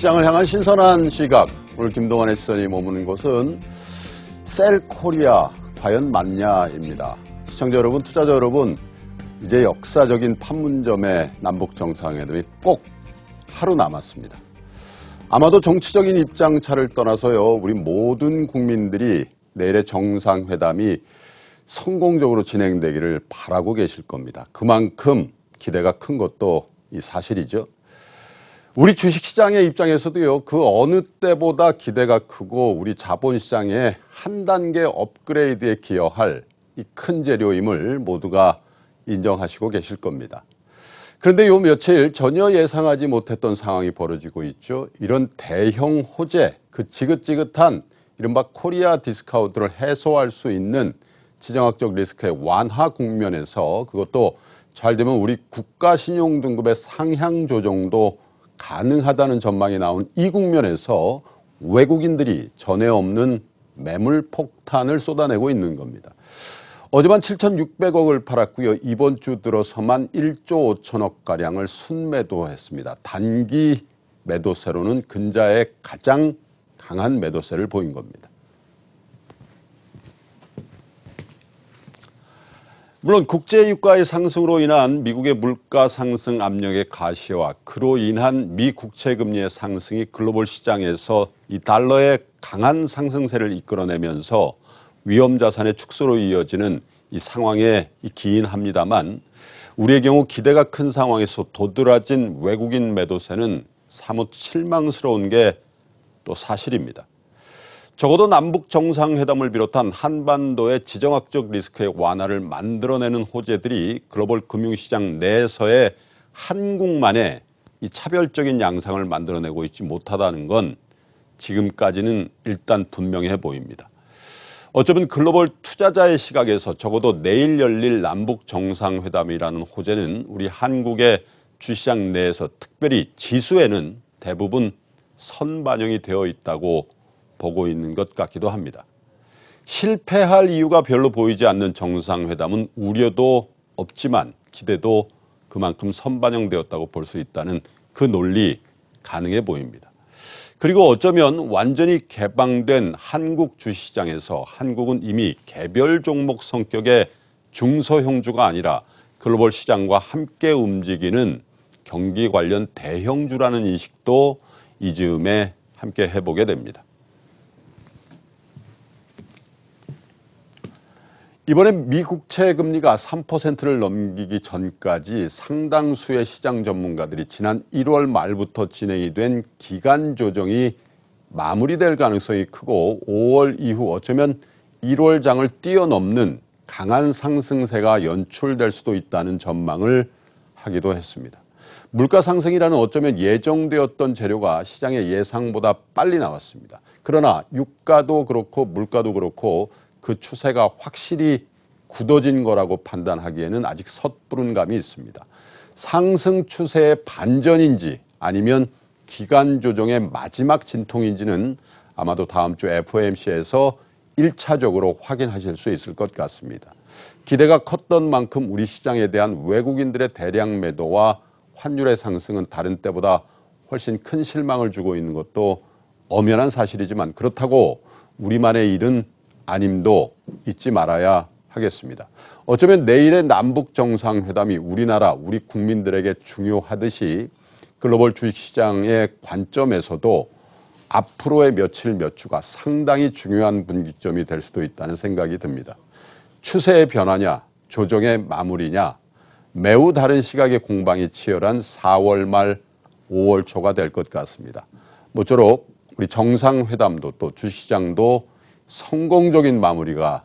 시장을 향한 신선한 시각. 오늘 김동환 시선이 머무는 곳은 셀코리아 과연 맞냐입니다. 시청자 여러분, 투자자 여러분, 이제 역사적인 판문점의 남북 정상회담이 꼭 하루 남았습니다. 아마도 정치적인 입장차를 떠나서요, 우리 모든 국민들이 내일의 정상회담이 성공적으로 진행되기를 바라고 계실 겁니다. 그만큼 기대가 큰 것도 이 사실이죠. 우리 주식시장의 입장에서도요, 그 어느 때보다 기대가 크고 우리 자본시장의 한 단계 업그레이드에 기여할 이 큰 재료임을 모두가 인정하시고 계실 겁니다. 그런데 요 며칠 전혀 예상하지 못했던 상황이 벌어지고 있죠. 이런 대형 호재, 그 지긋지긋한 이른바 코리아 디스카운트를 해소할 수 있는 지정학적 리스크의 완화 국면에서 그것도 잘 되면 우리 국가 신용 등급의 상향 조정도 가능하다는 전망이 나온 이 국면에서 외국인들이 전에 없는 매물 폭탄을 쏟아내고 있는 겁니다. 어제만 7,600억을 팔았고요. 이번 주 들어서만 1조 5천억가량을 순매도했습니다. 단기 매도세로는 근자의 가장 강한 매도세를 보인 겁니다. 물론 국제유가의 상승으로 인한 미국의 물가 상승 압력의 가시와 그로 인한 미 국채 금리의 상승이 글로벌 시장에서 이 달러의 강한 상승세를 이끌어내면서 위험 자산의 축소로 이어지는 이 상황에 기인합니다만 우리의 경우 기대가 큰 상황에서 도드라진 외국인 매도세는 사뭇 실망스러운 게 또 사실입니다. 적어도 남북 정상회담을 비롯한 한반도의 지정학적 리스크의 완화를 만들어내는 호재들이 글로벌 금융시장 내에서의 한국만의 이 차별적인 양상을 만들어내고 있지 못하다는 건 지금까지는 일단 분명해 보입니다. 어쩌면 글로벌 투자자의 시각에서 적어도 내일 열릴 남북 정상회담이라는 호재는 우리 한국의 주시장 내에서 특별히 지수에는 대부분 선반영이 되어 있다고 보고 있는 것 같기도 합니다. 실패할 이유가 별로 보이지 않는 정상회담은 우려도 없지만 기대도 그만큼 선반영되었다고 볼 수 있다는 그 논리 가능해 보입니다. 그리고 어쩌면 완전히 개방된 한국 주시장에서 한국은 이미 개별 종목 성격의 중소형주가 아니라 글로벌 시장과 함께 움직이는 경기 관련 대형주라는 인식도 이 즈음에 함께 해보게 됩니다. 이번엔 미국채 금리가 3%를 넘기기 전까지 상당수의 시장 전문가들이 지난 1월 말부터 진행이 된 기간 조정이 마무리될 가능성이 크고 5월 이후 어쩌면 1월 장을 뛰어넘는 강한 상승세가 연출될 수도 있다는 전망을 하기도 했습니다. 물가 상승이라는 어쩌면 예정되었던 재료가 시장의 예상보다 빨리 나왔습니다. 그러나 유가도 그렇고 물가도 그렇고 그 추세가 확실히 굳어진 거라고 판단하기에는 아직 섣부른 감이 있습니다. 상승 추세의 반전인지 아니면 기간 조정의 마지막 진통인지는 아마도 다음 주 FOMC에서 1차적으로 확인하실 수 있을 것 같습니다. 기대가 컸던 만큼 우리 시장에 대한 외국인들의 대량 매도와 환율의 상승은 다른 때보다 훨씬 큰 실망을 주고 있는 것도 엄연한 사실이지만 그렇다고 우리만의 일은 아님도 잊지 말아야 하겠습니다. 어쩌면 내일의 남북 정상회담이 우리나라, 우리 국민들에게 중요하듯이 글로벌 주식시장의 관점에서도 앞으로의 며칠 몇 주가 상당히 중요한 분기점이 될 수도 있다는 생각이 듭니다. 추세의 변화냐, 조정의 마무리냐, 매우 다른 시각의 공방이 치열한 4월 말 5월 초가 될 것 같습니다. 모쪼록 우리 정상회담도 또 주시장도 성공적인 마무리가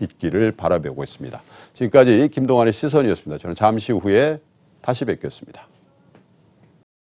있기를 바라보고 있습니다. 지금까지 김동환의 시선이었습니다. 저는 잠시 후에 다시 뵙겠습니다.